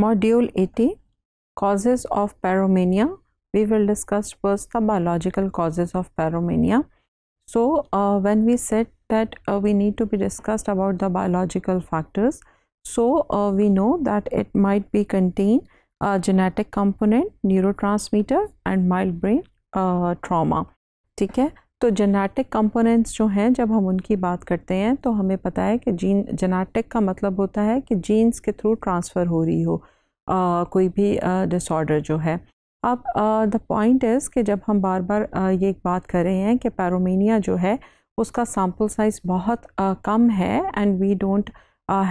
Module 80 Causes of Paromania. We will discuss first the biological causes of paromania. So, uh, when we said that uh, we need to be discussed about the biological factors, so uh, we know that it might be contain a uh, genetic component, neurotransmitter, and mild brain uh, trauma. Okay. तो genetic components जो हैं जब हम उनकी बात करते हैं तो हमें पता है कि जीन जेनेटिक का मतलब होता है कि जीन्स के थ्रू ट्रांसफ़र हो रही हो आ, कोई भी डिसऑर्डर जो है अब द पॉइंट इज़ कि जब हम बार बार आ, ये बात कर रहे हैं कि पैरोमीनिया जो है उसका सैम्पल साइज़ बहुत आ, कम है and we don't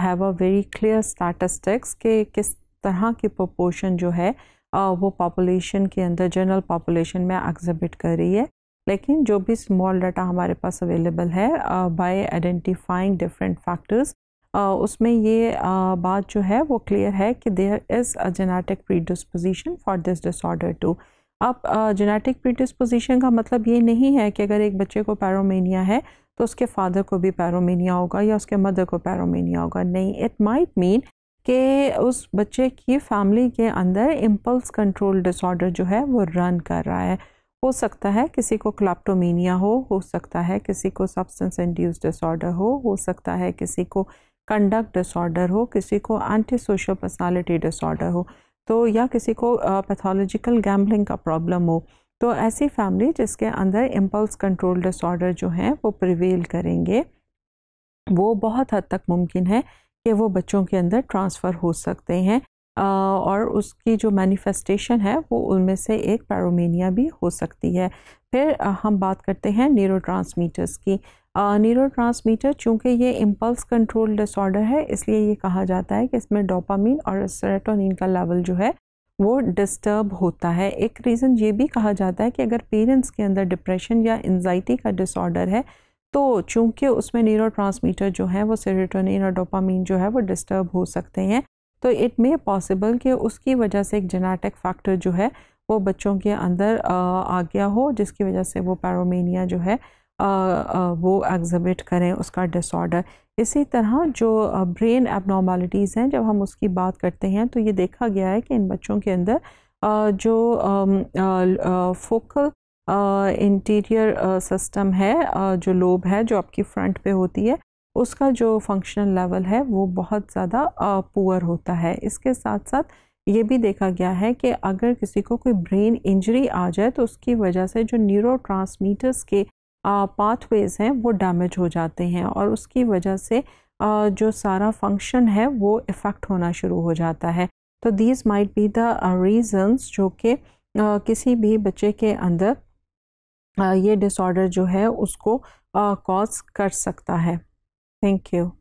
have a very clear statistics के किस तरह की प्रोपोर्शन जो है आ, वो पॉपुलेशन के अंदर जनरल पॉपुलेशन में एग्जिबिट कर रही है लेकिन जो भी स्मॉल डाटा हमारे पास अवेलेबल है बाय आइडेंटिफाइंग डिफरेंट फैक्टर्स उसमें ये uh, बात जो है वो क्लियर है कि there is a genetic predisposition for this disorder too अब जेनेटिक प्रीडिस्पोजिशन का मतलब ये नहीं है कि अगर एक बच्चे को पैरोमेनिया है तो उसके फादर को भी पैरोमेनिया होगा या उसके मदर को पैरोमेनिया होगा नहीं इट माइट मीन कि उस बच्चे की फैमिली के अंदर इम्पल्स कंट्रोल डिसऑर्डर जो है वो रन कर रहा है हो सकता है किसी को क्लाप्टोमीनिया हो हो सकता है किसी को सब्सटेंस इंड्यूस डिसऑर्डर हो हो सकता है किसी को कंडक्ट डिसऑर्डर हो किसी को एंटी सोशो पर्सनालिटी डिसऑर्डर हो तो या किसी को पैथोलॉजिकल गैम्बलिंग का प्रॉब्लम हो तो ऐसी फैमिली जिसके अंदर इम्पल्स कंट्रोल डिसऑर्डर जो हैं वो प्रिवेल करेंगे वो बहुत हद तक मुमकिन है कि वो बच्चों के अंदर ट्रांसफ़र हो सकते हैं और उसकी जो मैनिफेस्टेशन है वो उनमें से एक पैरोमेनिया भी हो सकती है फिर हम बात करते हैं न्यूरो की न्यूरो ट्रांसमीटर चूँकि ये इम्पल्स कंट्रोल डिसऑर्डर है इसलिए ये कहा जाता है कि इसमें डोपामीन और सेरेटोनिन का लेवल जो है वो डिस्टर्ब होता है एक रीज़न ये भी कहा जाता है कि अगर पेरेंट्स के अंदर डिप्रेशन या एनजाइटी का डिसऑर्डर है तो चूँकि उसमें न्यूरो जो है वो सेरेटोनिन और डोपामीन जो है वो डिस्टर्ब हो सकते हैं तो इट मे पॉसिबल कि उसकी वजह से एक जेनेटिक फैक्टर जो है वो बच्चों के अंदर आ गया हो जिसकी वजह से वो पैरोमेनिया जो है वो एग्जिबिट करें उसका डिसऑर्डर इसी तरह जो ब्रेन एबनॉर्मलिटीज़ हैं जब हम उसकी बात करते हैं तो ये देखा गया है कि इन बच्चों के अंदर जो फोकल इंटीरियर सिस्टम है जो लोब है जो आपकी फ्रंट पे होती है उसका जो फंक्शनल लेवल है वो बहुत ज़्यादा पुअर होता है इसके साथ साथ ये भी देखा गया है कि अगर किसी को कोई ब्रेन इंजरी आ जाए तो उसकी वजह से जो न्यूरो के पाथवेज़ हैं वो डैमेज हो जाते हैं और उसकी वजह से आ, जो सारा फंक्शन है वो इफ़ेक्ट होना शुरू हो जाता है तो these might be the reasons जो कि किसी भी बच्चे के अंदर आ, ये डिसऑर्डर जो है उसको कॉज कर सकता है thank you